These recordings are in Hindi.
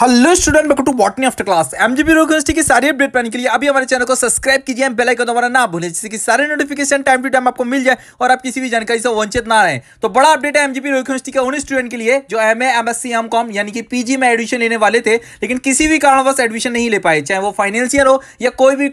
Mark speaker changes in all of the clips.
Speaker 1: hello student welcome to botany after class MGB university की सारी अपडेट पाने के लिए अभी हमारे चैनल को सब्सक्राइब कीजिए बेल आइकन दोबारा ना भूलें जिससे कि सारे नोटिफिकेशन टाइम टू टाइम आपको मिल जाए और आप किसी भी जानकारी से वंचित ना रहे तो बड़ा अपडेट है एमजीबी यूनिवर्सिटी के उन स्टूडेंट के लिए जो M M S C M com यानी कि पीजी में एडमिशन लेने वाले थे लेकिन किसी भी कारणवश एडमिशन नहीं ले पाए चाहे वो फाइनेंशियल हो या कोई भी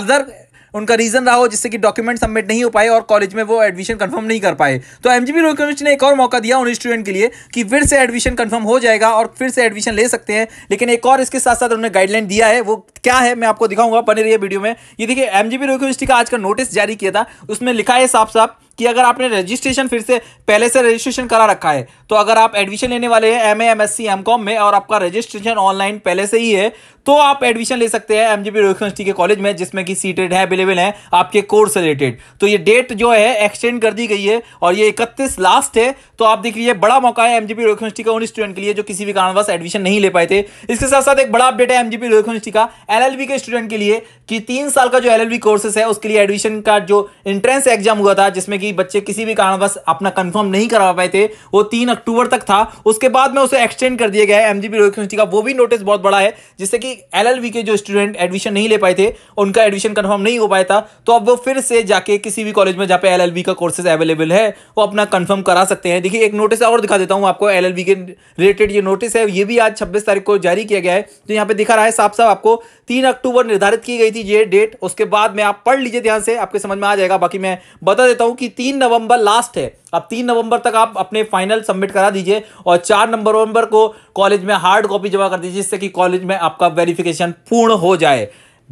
Speaker 1: अदर उनका रीजन रहा हो जिससे कि डॉक्यूमेंट सबमिट नहीं हो पाए और कॉलेज में वो एडमिशन कंफर्म नहीं कर पाए तो एम जी ने एक और मौका दिया उन स्टूडेंट के लिए कि फिर से एडमिशन कंफर्म हो जाएगा और फिर से एडमिशन ले सकते हैं लेकिन एक और इसके साथ साथ उन्होंने गाइडलाइन दिया है वो क्या है मैं आपको दिखाऊंगा बने रही वीडियो में ये देखिए एम जी का आज का नोटिस जारी किया था उसमें लिखा है साफ साफ कि अगर आपने रजिस्ट्रेशन फिर से पहले से रजिस्ट्रेशन करा रखा है तो अगर आप एडमिशन लेने वाले हैं M A M S C M com में और आपका रजिस्ट्रेशन ऑनलाइन पहले से ही है तो आप एडमिशन ले सकते हैं एमजीपी जी यूनिवर्सिटी के कॉलेज में जिसमें कि सीटेड है अवेलेबल है आपके कोर्स रिलेटेड तो ये डेट जो है एक्सटेंड कर दी गई है और ये इकतीस लास्ट है तो आप देख लीजिए बड़ा मौका है एमजीपी रोहित यूनिवर्सिटी का उन स्टूडेंट के लिए जो किसी भी कारणवश एडमिशन नहीं ले पाए थे इसके साथ साथ एक बड़ा अपडेट है एमजीपी रोहित यूनिवर्सिटी का एल के स्टूडेंट के लिए कि तीन साल का जो एलएलबी कोर्सेस है उसके लिए एडमिशन का जो एंट्रेंस एग्जाम हुआ था जिसमें कि कि बच्चे किसी भी कारणवश अपना कंफर्म नहीं करवा पाए थे वो तीन अक्टूबर तक था उसके बाद में उसे एक्सटेंड कर दिया गया है एमजीपी रोहित यूनिवर्सिटी का वो भी नोटिस बहुत बड़ा है जिससे कि एलएलबी के जो स्टूडेंट एडमिशन नहीं ले पाए थे उनका एडमिशन कन्फर्म नहीं हो पाया था तो अब वो फिर से जाके किसी भी कॉलेज में जहाँ पे एल का कोर्सेज अवेलेबल है वो अपना कन्फर्म करा सकते हैं देखिए एक नोटिस और दिखा देता हूँ आपको एल के रिलेटेड ये नोटिस है ये भी आज छब्बीस तारीख को जारी किया गया है तो यहाँ पे दिखा रहा है साफ साफ आपको तीन अक्टूबर निर्धारित की गई थी ये डेट उसके बाद में आप पढ़ लीजिए ध्यान से आपके समझ में आ जाएगा बाकी मैं बता देता हूं कि तीन नवंबर लास्ट है अब तीन नवंबर तक आप अपने फाइनल सबमिट करा दीजिए और चार नवंबर को कॉलेज में हार्ड कॉपी जमा कर दीजिए जिससे कि कॉलेज में आपका वेरिफिकेशन पूर्ण हो जाए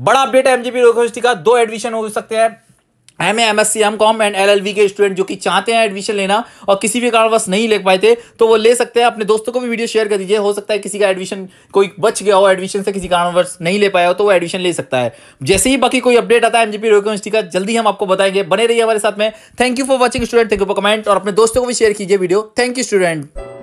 Speaker 1: बड़ा अपडेट है एमजीपी यूनिवर्सिटी का दो एडमिशन हो सकते हैं M M S C M com and L L B के स्टूडेंट जो कि चाहते हैं एडमिशन लेना और किसी भी कारणवश नहीं ले पाए थे तो वो ले सकते हैं अपने दोस्तों को भी वीडियो शेयर कर दीजिए हो सकता है किसी का एडमिशन कोई बच गया हो एडमिशन से किसी कारणवश नहीं ले पाया हो तो वो एडमिशन ले सकता है जैसे ही बाकी कोई अपडेट आता है एमजीपी यूनिवर्सिटी का जल्दी हम आपको बताएंगे बने रहिए हमारे साथ में thank you for watching student thank you for comment और अपने दोस्तों को भी शेयर कीजिए वीडियो थैंक यू स्टूडेंट